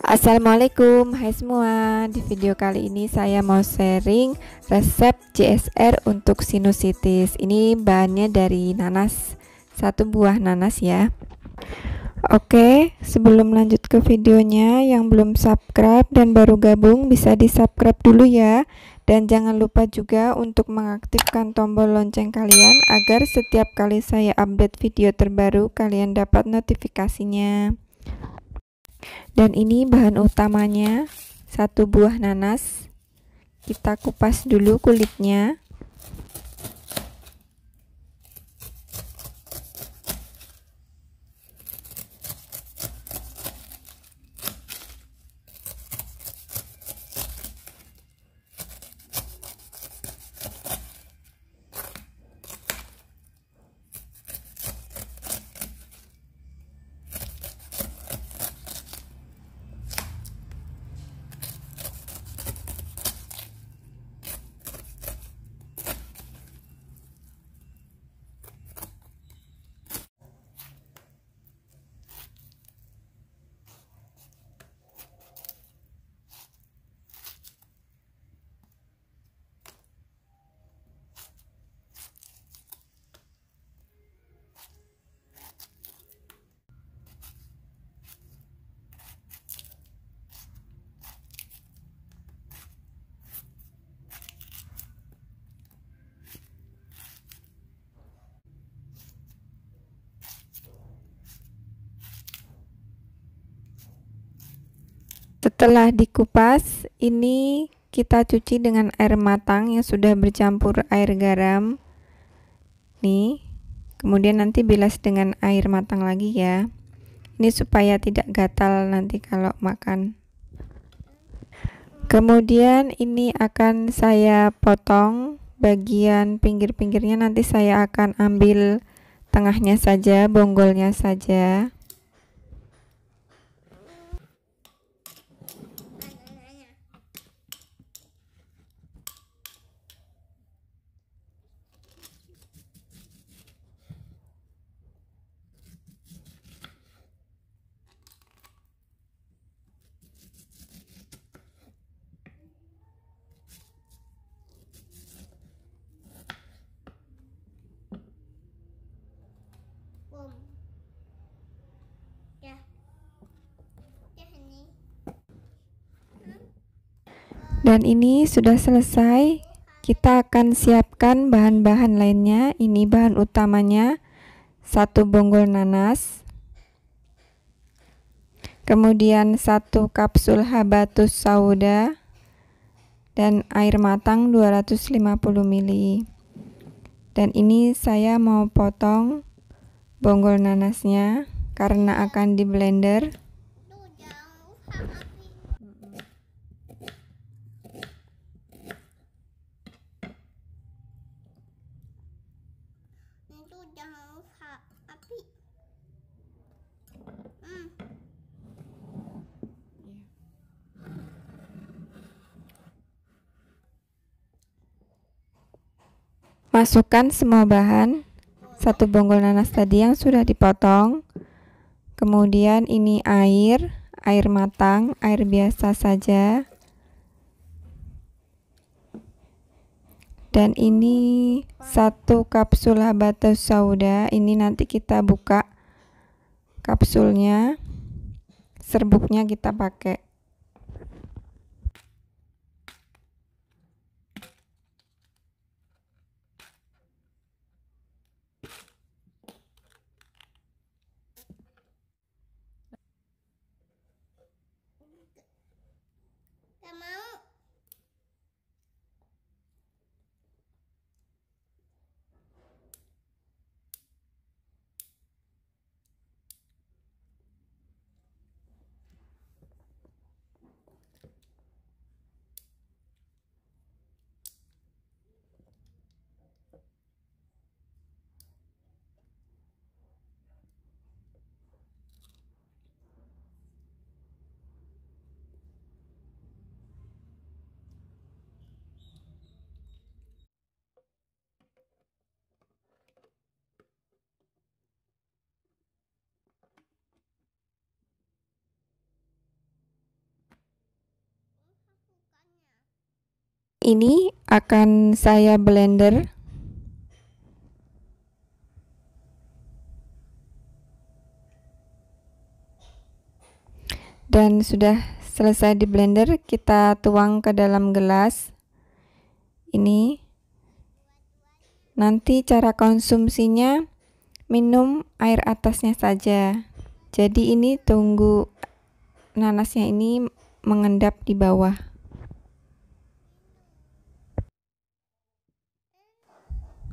Assalamualaikum, hai semua. Di video kali ini saya mau sharing resep CSR untuk sinusitis. Ini bahannya dari nanas, satu buah nanas ya. Oke, sebelum lanjut ke videonya, yang belum subscribe dan baru gabung bisa di subscribe dulu ya. Dan jangan lupa juga untuk mengaktifkan tombol lonceng kalian agar setiap kali saya update video terbaru kalian dapat notifikasinya. Dan ini bahan utamanya, satu buah nanas. Kita kupas dulu kulitnya. Setelah dikupas, ini kita cuci dengan air matang yang sudah bercampur air garam. Nih. Kemudian nanti bilas dengan air matang lagi ya. Ini supaya tidak gatal nanti kalau makan. Kemudian ini akan saya potong bagian pinggir-pinggirnya nanti saya akan ambil tengahnya saja, bonggolnya saja. Dan ini sudah selesai. Kita akan siapkan bahan-bahan lainnya. Ini bahan utamanya. Satu bonggol nanas. Kemudian satu kapsul habatus sauda dan air matang 250 ml. Dan ini saya mau potong bonggol nanasnya karena akan di blender. Hmm. Iya. Masukkan semua bahan Satu bonggol nanas tadi yang sudah dipotong Kemudian ini air Air matang, air biasa saja dan ini satu kapsul habatus sauda ini nanti kita buka kapsulnya serbuknya kita pakai ini akan saya blender dan sudah selesai di blender kita tuang ke dalam gelas ini nanti cara konsumsinya minum air atasnya saja jadi ini tunggu nanasnya ini mengendap di bawah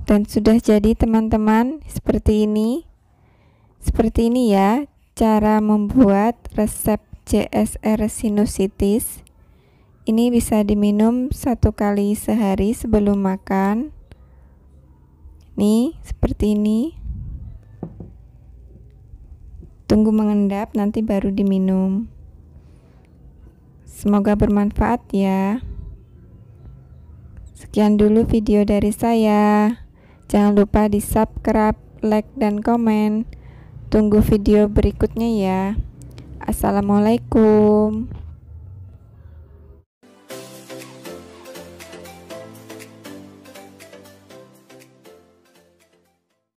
dan sudah jadi teman-teman seperti ini seperti ini ya cara membuat resep CSR sinusitis ini bisa diminum satu kali sehari sebelum makan nih seperti ini tunggu mengendap nanti baru diminum semoga bermanfaat ya Sekian dulu video dari saya. Jangan lupa di subscribe, like, dan komen. Tunggu video berikutnya ya. Assalamualaikum.